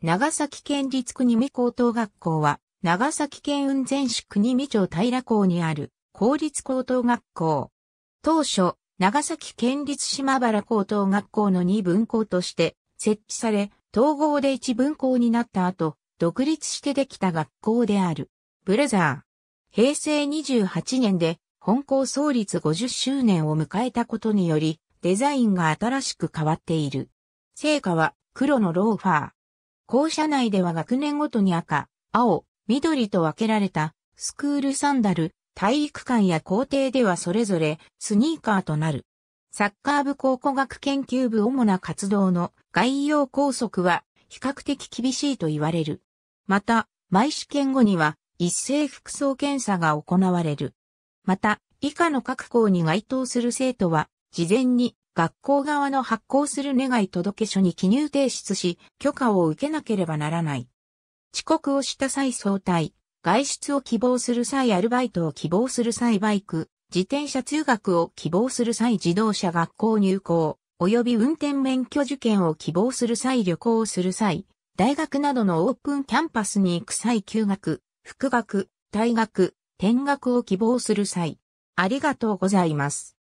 長崎県立国見高等学校は、長崎県雲仙市国見町平校にある公立高等学校。当初、長崎県立島原高等学校の2分校として設置され、統合で1分校になった後、独立してできた学校である。ブレザー。平成28年で本校創立50周年を迎えたことにより、デザインが新しく変わっている。成果は黒のローファー。校舎内では学年ごとに赤、青、緑と分けられた、スクールサンダル、体育館や校庭ではそれぞれスニーカーとなる。サッカー部考古学研究部主な活動の概要校則は比較的厳しいと言われる。また、毎試験後には一斉服装検査が行われる。また、以下の各校に該当する生徒は、事前に学校側の発行する願い届書に記入提出し、許可を受けなければならない。遅刻をした際早退、外出を希望する際アルバイトを希望する際バイク、自転車通学を希望する際自動車学校入校、及び運転免許受験を希望する際旅行をする際、大学などのオープンキャンパスに行く際休学、復学、退学、転学を希望する際。ありがとうございます。